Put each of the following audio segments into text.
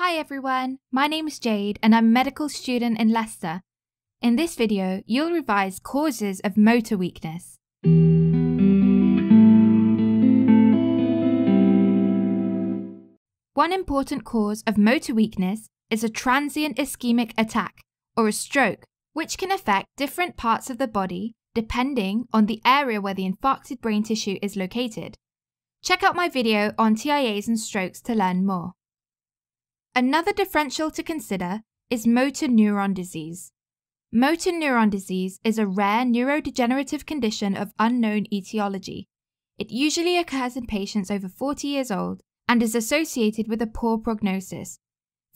Hi everyone, my name is Jade and I'm a medical student in Leicester. In this video, you'll revise causes of motor weakness. One important cause of motor weakness is a transient ischemic attack, or a stroke, which can affect different parts of the body depending on the area where the infarcted brain tissue is located. Check out my video on TIAs and strokes to learn more. Another differential to consider is motor neuron disease. Motor neuron disease is a rare neurodegenerative condition of unknown etiology. It usually occurs in patients over 40 years old and is associated with a poor prognosis.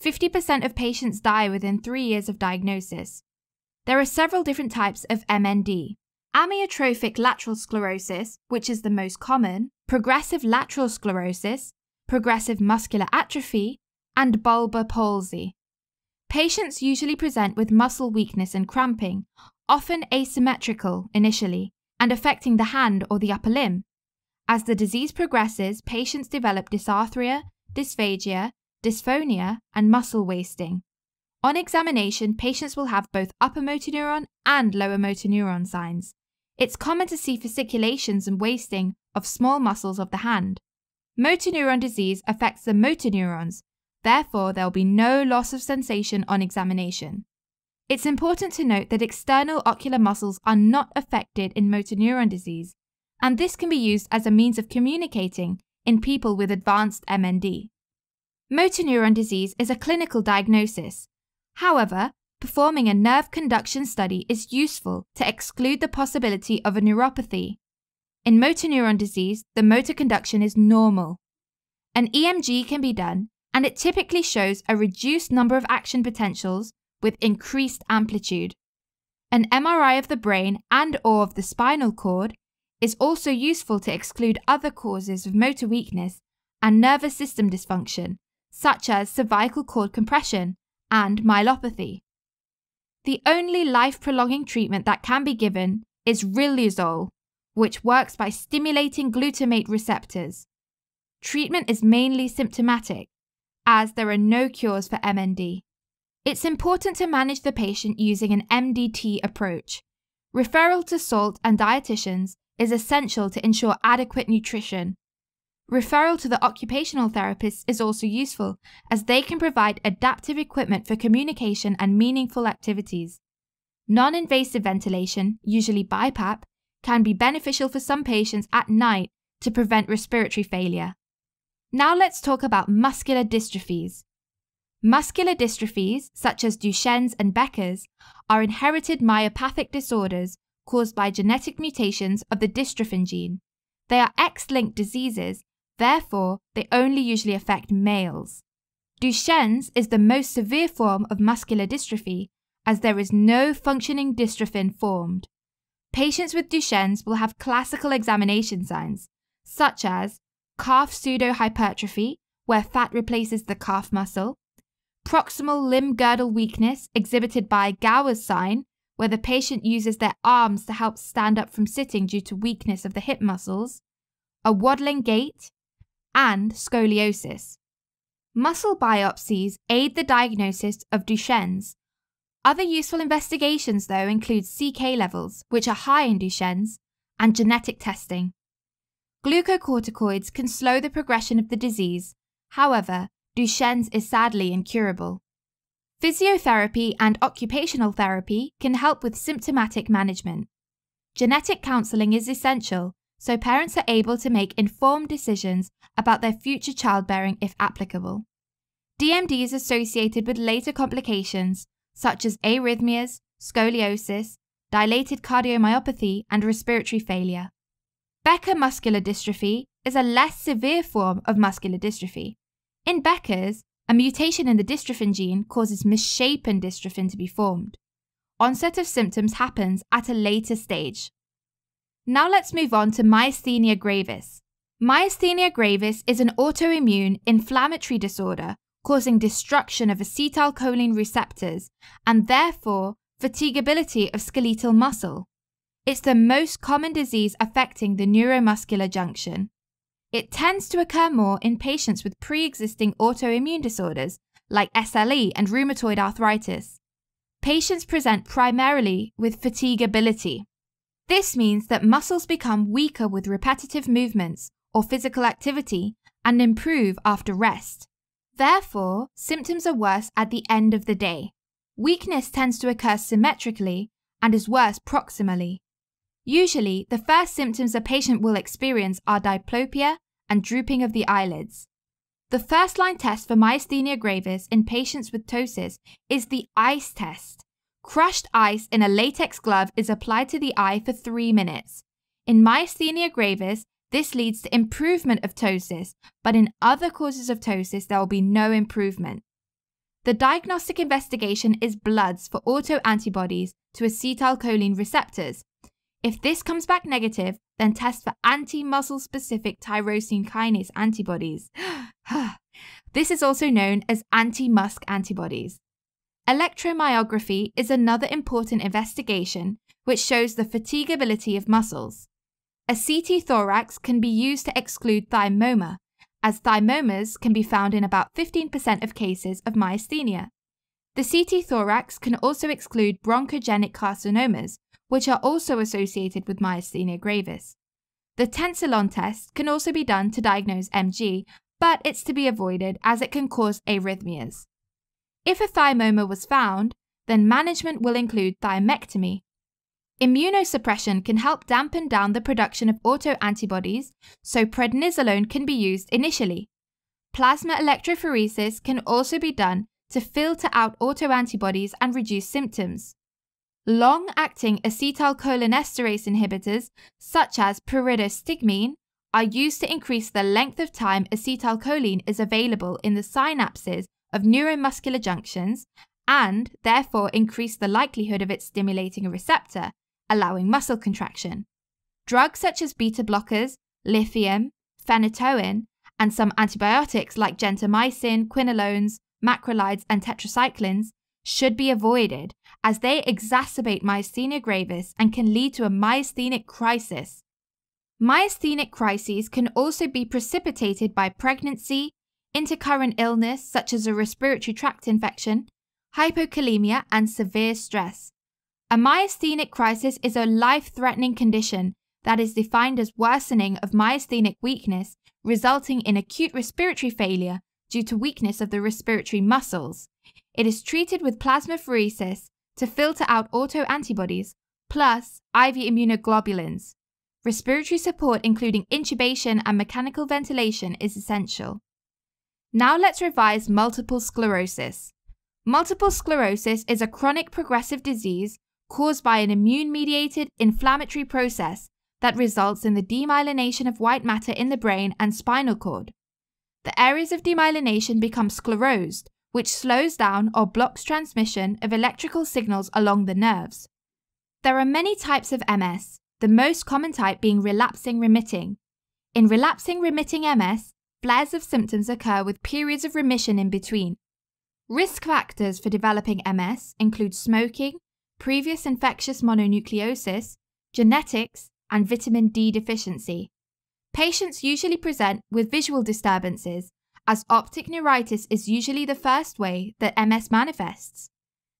50% of patients die within three years of diagnosis. There are several different types of MND. Amyotrophic lateral sclerosis, which is the most common, progressive lateral sclerosis, progressive muscular atrophy, and bulbar palsy. Patients usually present with muscle weakness and cramping, often asymmetrical initially, and affecting the hand or the upper limb. As the disease progresses, patients develop dysarthria, dysphagia, dysphonia, and muscle wasting. On examination, patients will have both upper motor neuron and lower motor neuron signs. It's common to see fasciculations and wasting of small muscles of the hand. Motor neuron disease affects the motor neurons, Therefore, there will be no loss of sensation on examination. It's important to note that external ocular muscles are not affected in motor neuron disease, and this can be used as a means of communicating in people with advanced MND. Motor neuron disease is a clinical diagnosis. However, performing a nerve conduction study is useful to exclude the possibility of a neuropathy. In motor neuron disease, the motor conduction is normal. An EMG can be done and it typically shows a reduced number of action potentials with increased amplitude. An MRI of the brain and or of the spinal cord is also useful to exclude other causes of motor weakness and nervous system dysfunction, such as cervical cord compression and myelopathy. The only life prolonging treatment that can be given is Riluzole, which works by stimulating glutamate receptors. Treatment is mainly symptomatic, as there are no cures for MND. It's important to manage the patient using an MDT approach. Referral to SALT and dietitians is essential to ensure adequate nutrition. Referral to the occupational therapists is also useful, as they can provide adaptive equipment for communication and meaningful activities. Non invasive ventilation, usually BiPAP, can be beneficial for some patients at night to prevent respiratory failure. Now let's talk about muscular dystrophies. Muscular dystrophies, such as Duchenne's and Becker's, are inherited myopathic disorders caused by genetic mutations of the dystrophin gene. They are X linked diseases, therefore, they only usually affect males. Duchenne's is the most severe form of muscular dystrophy, as there is no functioning dystrophin formed. Patients with Duchenne's will have classical examination signs, such as calf pseudohypertrophy, where fat replaces the calf muscle, proximal limb girdle weakness exhibited by Gower's sign, where the patient uses their arms to help stand up from sitting due to weakness of the hip muscles, a waddling gait, and scoliosis. Muscle biopsies aid the diagnosis of Duchenne's. Other useful investigations, though, include CK levels, which are high in Duchenne's, and genetic testing. Glucocorticoids can slow the progression of the disease. However, Duchenne's is sadly incurable. Physiotherapy and occupational therapy can help with symptomatic management. Genetic counselling is essential so parents are able to make informed decisions about their future childbearing if applicable. DMD is associated with later complications such as arrhythmias, scoliosis, dilated cardiomyopathy, and respiratory failure. Becker muscular dystrophy is a less severe form of muscular dystrophy. In Becker's, a mutation in the dystrophin gene causes misshapen dystrophin to be formed. Onset of symptoms happens at a later stage. Now let's move on to myasthenia gravis. Myasthenia gravis is an autoimmune inflammatory disorder causing destruction of acetylcholine receptors and therefore fatigability of skeletal muscle. It's the most common disease affecting the neuromuscular junction. It tends to occur more in patients with pre existing autoimmune disorders like SLE and rheumatoid arthritis. Patients present primarily with fatigability. This means that muscles become weaker with repetitive movements or physical activity and improve after rest. Therefore, symptoms are worse at the end of the day. Weakness tends to occur symmetrically and is worse proximally. Usually, the first symptoms a patient will experience are diplopia and drooping of the eyelids. The first line test for myasthenia gravis in patients with ptosis is the ice test. Crushed ice in a latex glove is applied to the eye for three minutes. In myasthenia gravis, this leads to improvement of ptosis, but in other causes of ptosis, there will be no improvement. The diagnostic investigation is bloods for autoantibodies to acetylcholine receptors, if this comes back negative, then test for anti-muscle specific tyrosine kinase antibodies. this is also known as anti-MuSK antibodies. Electromyography is another important investigation which shows the fatigability of muscles. A CT thorax can be used to exclude thymoma, as thymomas can be found in about 15% of cases of myasthenia. The CT thorax can also exclude bronchogenic carcinomas, which are also associated with myasthenia gravis. The tensilon test can also be done to diagnose MG, but it's to be avoided as it can cause arrhythmias. If a thymoma was found, then management will include thymectomy. Immunosuppression can help dampen down the production of autoantibodies, so prednisolone can be used initially. Plasma electrophoresis can also be done to filter out autoantibodies and reduce symptoms long acting acetylcholinesterase inhibitors, such as pyridostigmine, are used to increase the length of time acetylcholine is available in the synapses of neuromuscular junctions and therefore increase the likelihood of it stimulating a receptor, allowing muscle contraction. Drugs such as beta blockers, lithium, phenytoin, and some antibiotics like gentamicin, quinolones, macrolides, and tetracyclines should be avoided as they exacerbate myasthenia gravis and can lead to a myasthenic crisis. Myasthenic crises can also be precipitated by pregnancy, intercurrent illness such as a respiratory tract infection, hypokalemia, and severe stress. A myasthenic crisis is a life threatening condition that is defined as worsening of myasthenic weakness resulting in acute respiratory failure due to weakness of the respiratory muscles. It is treated with plasmapheresis to filter out autoantibodies plus IV immunoglobulins. Respiratory support, including intubation and mechanical ventilation, is essential. Now let's revise multiple sclerosis. Multiple sclerosis is a chronic progressive disease caused by an immune mediated inflammatory process that results in the demyelination of white matter in the brain and spinal cord. The areas of demyelination become sclerosed, which slows down or blocks transmission of electrical signals along the nerves. There are many types of MS, the most common type being relapsing remitting. In relapsing remitting MS, flares of symptoms occur with periods of remission in between. Risk factors for developing MS include smoking, previous infectious mononucleosis, genetics, and vitamin D deficiency. Patients usually present with visual disturbances as optic neuritis is usually the first way that MS manifests.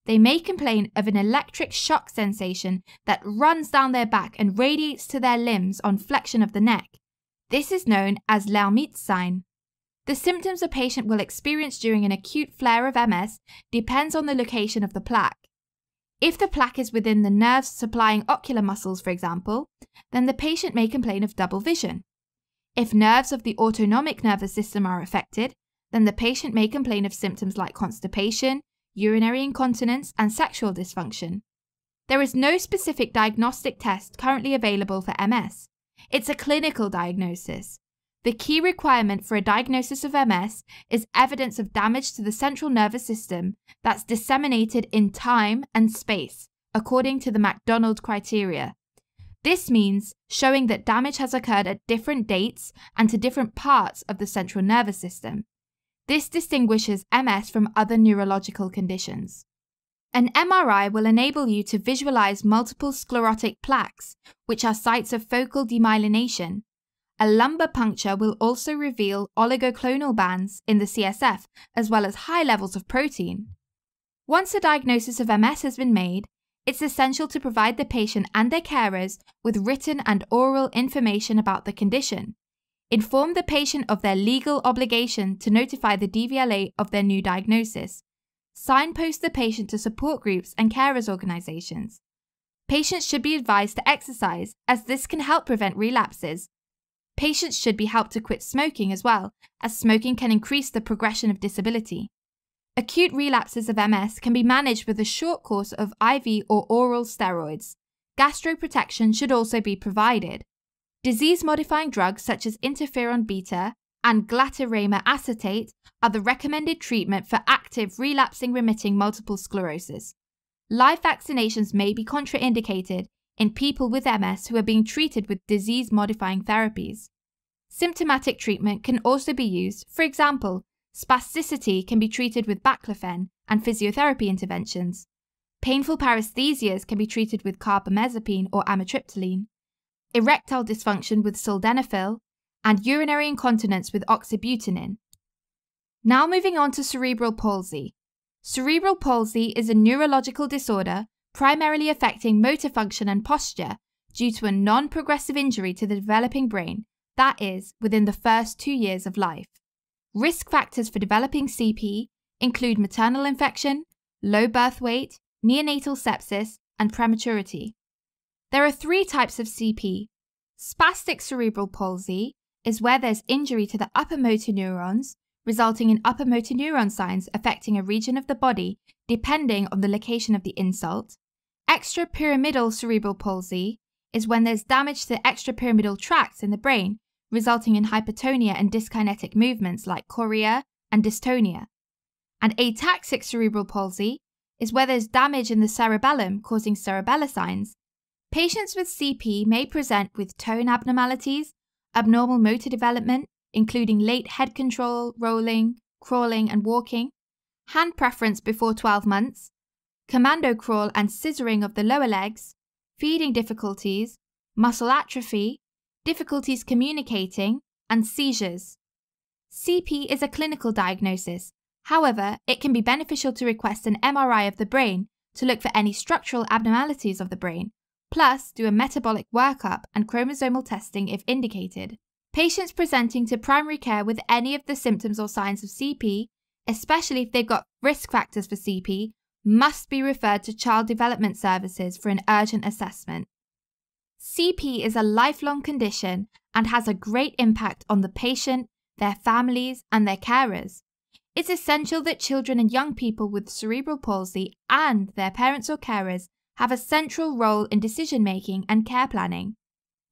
They may complain of an electric shock sensation that runs down their back and radiates to their limbs on flexion of the neck. This is known as Lermit's sign. The symptoms a patient will experience during an acute flare of MS depends on the location of the plaque. If the plaque is within the nerves supplying ocular muscles, for example, then the patient may complain of double vision. If nerves of the autonomic nervous system are affected, then the patient may complain of symptoms like constipation, urinary incontinence, and sexual dysfunction. There is no specific diagnostic test currently available for MS. It's a clinical diagnosis. The key requirement for a diagnosis of MS is evidence of damage to the central nervous system that's disseminated in time and space, according to the MacDonald criteria, this means showing that damage has occurred at different dates and to different parts of the central nervous system. This distinguishes MS from other neurological conditions. An MRI will enable you to visualize multiple sclerotic plaques, which are sites of focal demyelination. A lumbar puncture will also reveal oligoclonal bands in the CSF, as well as high levels of protein. Once a diagnosis of MS has been made, it's essential to provide the patient and their carers with written and oral information about the condition. Inform the patient of their legal obligation to notify the DVLA of their new diagnosis. Signpost the patient to support groups and carers organisations. Patients should be advised to exercise, as this can help prevent relapses. Patients should be helped to quit smoking as well, as smoking can increase the progression of disability. Acute relapses of MS can be managed with a short course of IV or oral steroids. Gastroprotection should also be provided. Disease modifying drugs such as interferon beta and glatiramer acetate are the recommended treatment for active relapsing remitting multiple sclerosis. Live vaccinations may be contraindicated in people with MS who are being treated with disease modifying therapies. Symptomatic treatment can also be used, for example, Spasticity can be treated with baclofen and physiotherapy interventions. Painful paresthesias can be treated with carbamazepine or amitriptyline. Erectile dysfunction with sildenafil and urinary incontinence with oxybutynin. Now moving on to cerebral palsy. Cerebral palsy is a neurological disorder primarily affecting motor function and posture due to a non progressive injury to the developing brain, that is, within the first two years of life. Risk factors for developing CP include maternal infection, low birth weight, neonatal sepsis, and prematurity. There are three types of CP. Spastic cerebral palsy is where there's injury to the upper motor neurons, resulting in upper motor neuron signs affecting a region of the body depending on the location of the insult. Extrapyramidal cerebral palsy is when there's damage to the extrapyramidal tracts in the brain resulting in hypotonia and dyskinetic movements like chorea and dystonia. And ataxic cerebral palsy is where there's damage in the cerebellum causing cerebellar signs. Patients with CP may present with tone abnormalities, abnormal motor development, including late head control, rolling, crawling, and walking, hand preference before 12 months, commando crawl and scissoring of the lower legs, feeding difficulties, muscle atrophy, difficulties communicating, and seizures. CP is a clinical diagnosis. However, it can be beneficial to request an MRI of the brain to look for any structural abnormalities of the brain, plus do a metabolic workup and chromosomal testing if indicated. Patients presenting to primary care with any of the symptoms or signs of CP, especially if they've got risk factors for CP, must be referred to Child Development Services for an urgent assessment. CP is a lifelong condition and has a great impact on the patient, their families, and their carers. It's essential that children and young people with cerebral palsy and their parents or carers have a central role in decision making and care planning.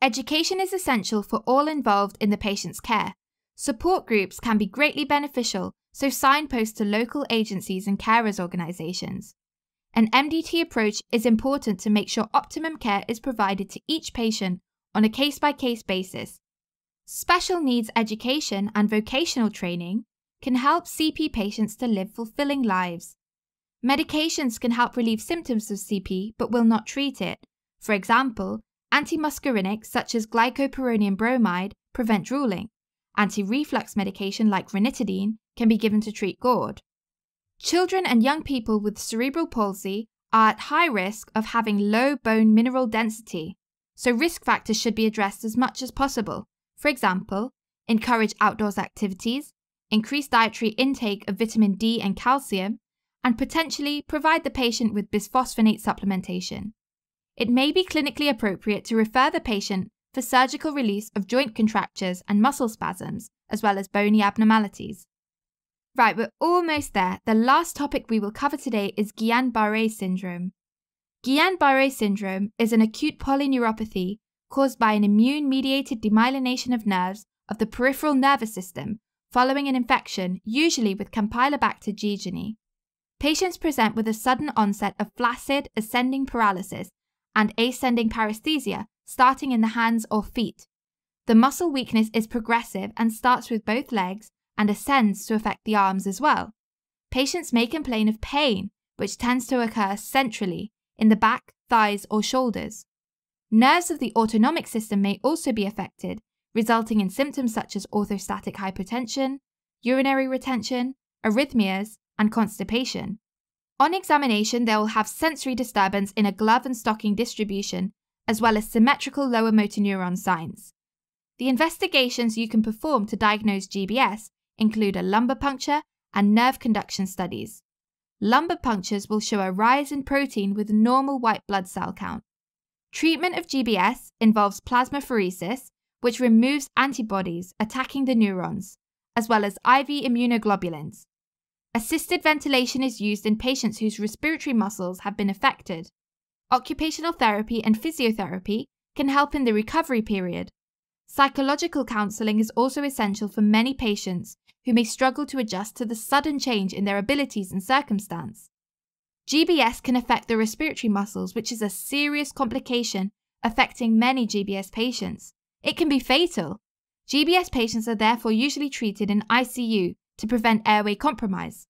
Education is essential for all involved in the patient's care. Support groups can be greatly beneficial, so signpost to local agencies and carers organisations. An MDT approach is important to make sure optimum care is provided to each patient on a case by case basis. Special needs education and vocational training can help CP patients to live fulfilling lives. Medications can help relieve symptoms of CP but will not treat it. For example, antimuscarinics such as glycopyronium bromide prevent drooling. Anti reflux medication like ranitidine can be given to treat gourd. Children and young people with cerebral palsy are at high risk of having low bone mineral density, so risk factors should be addressed as much as possible. For example, encourage outdoors activities, increase dietary intake of vitamin D and calcium, and potentially provide the patient with bisphosphonate supplementation. It may be clinically appropriate to refer the patient for surgical release of joint contractures and muscle spasms, as well as bony abnormalities. Right, we're almost there. The last topic we will cover today is Guillain Barre syndrome. Guillain Barre syndrome is an acute polyneuropathy caused by an immune mediated demyelination of nerves of the peripheral nervous system following an infection, usually with Campylobacter jejuni. Patients present with a sudden onset of flaccid ascending paralysis and ascending paresthesia starting in the hands or feet. The muscle weakness is progressive and starts with both legs and ascends to affect the arms as well. Patients may complain of pain, which tends to occur centrally, in the back, thighs, or shoulders. Nerves of the autonomic system may also be affected, resulting in symptoms such as orthostatic hypertension, urinary retention, arrhythmias, and constipation. On examination, they will have sensory disturbance in a glove and stocking distribution, as well as symmetrical lower motor neuron signs. The investigations you can perform to diagnose GBS include a lumbar puncture and nerve conduction studies. Lumbar punctures will show a rise in protein with normal white blood cell count. Treatment of GBS involves plasmapheresis, which removes antibodies attacking the neurons, as well as IV immunoglobulins. Assisted ventilation is used in patients whose respiratory muscles have been affected. Occupational therapy and physiotherapy can help in the recovery period. Psychological counselling is also essential for many patients who may struggle to adjust to the sudden change in their abilities and circumstance. GBS can affect the respiratory muscles, which is a serious complication affecting many GBS patients. It can be fatal. GBS patients are therefore usually treated in ICU to prevent airway compromise.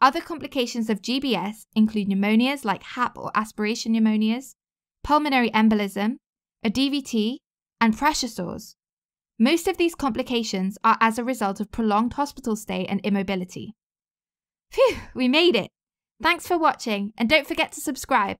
Other complications of GBS include pneumonias like HAP or aspiration pneumonias, pulmonary embolism, a DVT, and pressure sores. Most of these complications are as a result of prolonged hospital stay and immobility. Phew, we made it! Thanks for watching, and don't forget to subscribe.